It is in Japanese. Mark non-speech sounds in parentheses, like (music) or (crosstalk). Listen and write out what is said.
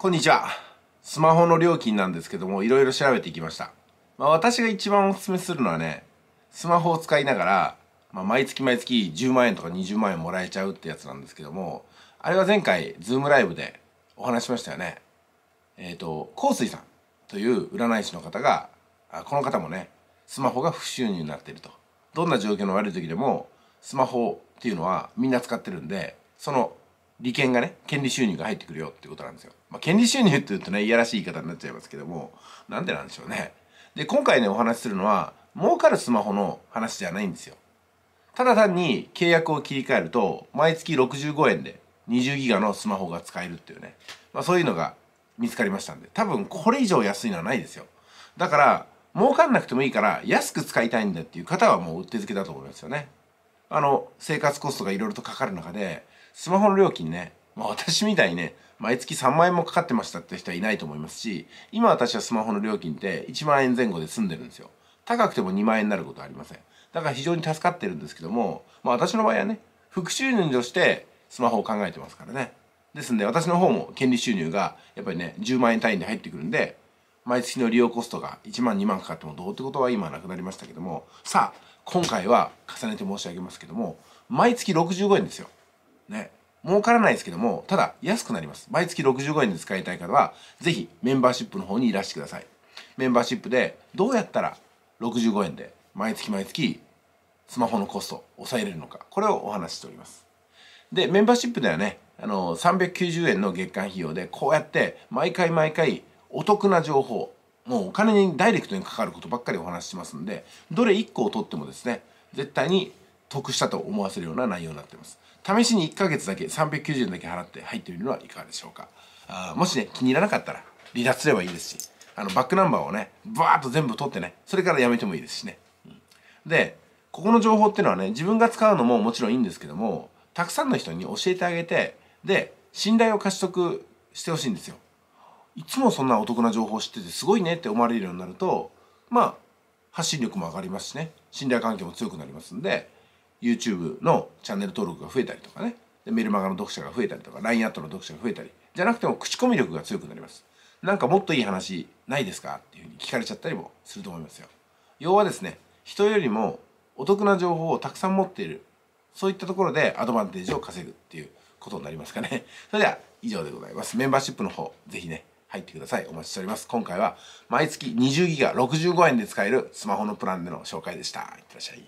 こんにちは。スマホの料金なんですけども、いろいろ調べていきました。まあ、私が一番おすすめするのはね、スマホを使いながら、まあ、毎月毎月10万円とか20万円もらえちゃうってやつなんですけども、あれは前回、ズームライブでお話しましたよね。えっ、ー、と、香水さんという占い師の方が、あこの方もね、スマホが不収入になってると。どんな状況の悪い時でも、スマホっていうのはみんな使ってるんで、その利権がね権利収入が入ってくるよってことなんですよ。まあ、権利収入って言うとねいやらしい言い方になっちゃいますけどもなんでなんでしょうね。で今回ねお話しするのは儲かるスマホの話じゃないんですよ。ただ単に契約を切り替えると毎月65円で20ギガのスマホが使えるっていうね、まあ、そういうのが見つかりましたんで多分これ以上安いのはないですよ。だから儲かんなくてもいいから安く使いたいんだっていう方はもううってつけだと思いますよね。あの生活コストがいろいろとかかる中でスマホの料金ね、まあ、私みたいにね毎月3万円もかかってましたって人はいないと思いますし今私はスマホの料金って1万円前後で済んでるんですよ高くても2万円になることはありませんだから非常に助かってるんですけども、まあ、私の場合はね副収入としてスマホを考えてますからねですんで私の方も権利収入がやっぱりね10万円単位で入ってくるんで毎月の利用コストが1万2万かかってもどうってことは今なくなりましたけどもさあ今回は重ねて申し上げますけども毎月65円ですよね儲からないですけどもただ安くなります毎月65円で使いたい方は是非メンバーシップの方にいらしてくださいメンバーシップでどうやったら65円で毎月毎月スマホのコスト抑えれるのかこれをお話ししておりますでメンバーシップではねあの390円の月間費用でこうやって毎回毎回お得な情報もうお金にダイレクトにかかることばっかりお話ししますんでどれ1個を取ってもですね絶対に得したと思わせるような内容になっています。試しに1ヶ月だけ390円だけ払って入ってみるのはいかがでしょうか。あもしね、気に入らなかったら離脱すればいいですし、あのバックナンバーをね、バーっと全部取ってね、それからやめてもいいですしね。うん、で、ここの情報っていうのはね、自分が使うのももちろんいいんですけども、たくさんの人に教えてあげて、で、信頼を貸し得してほしいんですよ。いつもそんなお得な情報を知っててすごいねって思われるようになると、まあ、発信力も上がりますしね、信頼関係も強くなりますんで、YouTube のチャンネル登録が増えたりとかねでメルマガの読者が増えたりとか LINE アットの読者が増えたりじゃなくても口コミ力が強くなりますなんかもっといい話ないですかっていうふうに聞かれちゃったりもすると思いますよ要はですね人よりもお得な情報をたくさん持っているそういったところでアドバンテージを稼ぐっていうことになりますかね (laughs) それでは以上でございますメンバーシップの方ぜひね入ってくださいお待ちしております今回は毎月20ギガ65円で使えるスマホのプランでの紹介でしたいってらっしゃい